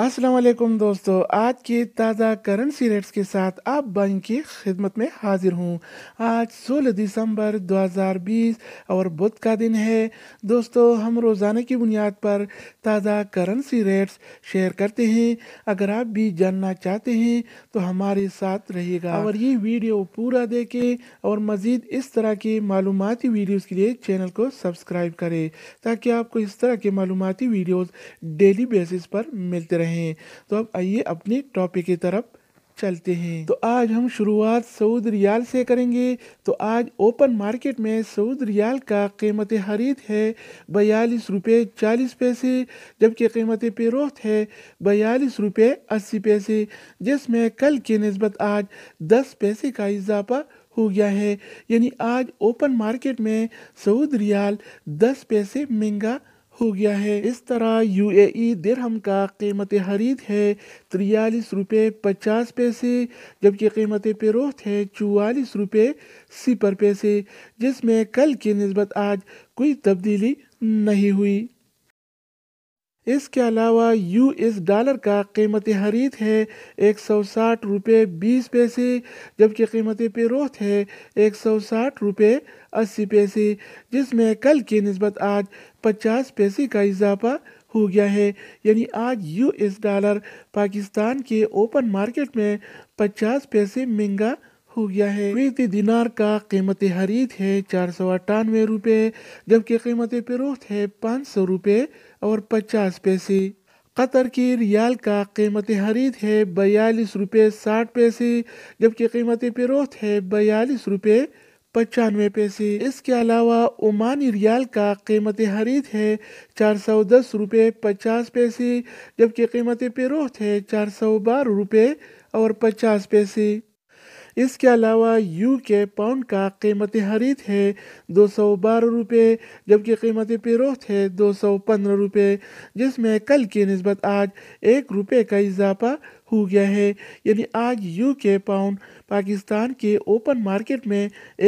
असलकुम दोस्तों आज के ताज़ा करेंसी रेट्स के साथ आप बैंक की खिदमत में हाजिर हूँ आज 16 दिसंबर 2020 और बुध का दिन है दोस्तों हम रोज़ाना की बुनियाद पर ताज़ा करेंसी रेट्स शेयर करते हैं अगर आप भी जानना चाहते हैं तो हमारे साथ रहिएगा और ये वीडियो पूरा देखें और मज़ीद इस तरह के मालूमती वीडियोज़ के लिए चैनल को सब्सक्राइब करें ताकि आपको इस तरह के मालूमती वीडियोज़ डेली बेसिस पर मिलते रहें रहे हैं तो अब आइए अपने टॉपिक की तरफ चलते हैं तो आज हम शुरुआत सऊद रियाल से करेंगे तो आज ओपन मार्केट में सऊद रियाल का कीमत खरीद है बयालीस रुपये चालीस पैसे जबकि कीमत पेरोख्त है बयालीस रुपये अस्सी पैसे जिसमें कल की नस्बत आज दस पैसे का इजाफा हो गया है यानी आज ओपन मार्केट में सऊद रियाल दस पैसे महंगा हो गया है इस तरह यू ए दिरहम का कीमत खरीद है तिरयालीस रुपये पचास पैसे जबकि कीमत पेरोत है चवालीस रुपये सिपर पैसे जिसमें कल की नस्बत आज कोई तब्दीली नहीं हुई इसके अलावा यू एस डॉलर का कीमत हरीद है एक सौ साठ रुपये बीस पैसे जबकि कीमत पेरोत है एक सौ साठ रुपये अस्सी पैसे जिसमें कल की नस्बत आज पचास पैसे का इजाफा हो गया है यानी आज यू एस डॉलर पाकिस्तान के ओपन मार्केट में पचास पैसे महंगा हो गया है प्रति दिनार का कीमत खरीद है चार सौ अट्ठानवे रूपए जबकि कीमत फरोख्त है पाँच सौ रूपए और पचास पैसे कतर की रियाल का कीमत खरीद है बयालीस रुपये साठ पैसे जबकि कीमत फरोख्त है बयालीस रुपये पचानवे पैसे इसके अलावा ओमानी रियाल का कीमत खरीद है चार सौ दस रुपये पचास पैसे जबकि कीमत फरोख्त है चार सौ बारह रुपये और पचास पैसे इसके अलावा यू के पाउंड का कीमत हरीद है दो सौ बारह रुपये जबकि कीमत पेरोस्त है दो सौ पंद्रह रुपये जिसमें कल की नस्बत आज एक रुपये का इजाफा हो गया है यानी आज यू के पाउंड पाकिस्तान के ओपन मार्केट में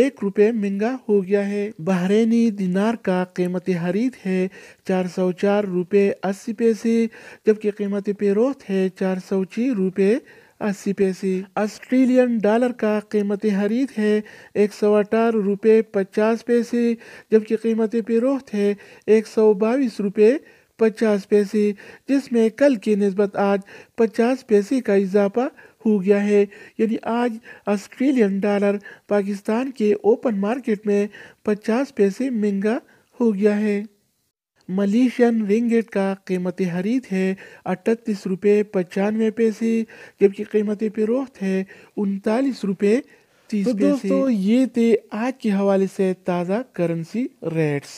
एक रुपये महंगा हो गया है बहरीनी दिनार का कीमत हरीद है चार सौ चार रुपये अस्सी पैसे जबकि कीमत पेरोस्त है चार सौ छः रुपये अस्सी पैसे ऑस्ट्रेलियन डॉलर का कीमत हरीद है एक सौ अठारह रुपये पचास पैसे जबकि कीमत फरोख्त है एक सौ बाईस रुपये पचास पैसे जिसमें कल की नस्बत आज पचास पैसे का इजाफा हो गया है यानी आज ऑस्ट्रेलियन डॉलर पाकिस्तान के ओपन मार्केट में पचास पैसे महंगा हो गया है मलेशियन रिंगेट का कीमत हरीद है अट्ठतीस रुपये पचानवे पैसे जबकि कीमत फ़रोख्त है उनतालीस रुपये तीस तो दोस्तों ये थे आज के हवाले से ताज़ा करेंसी रेट्स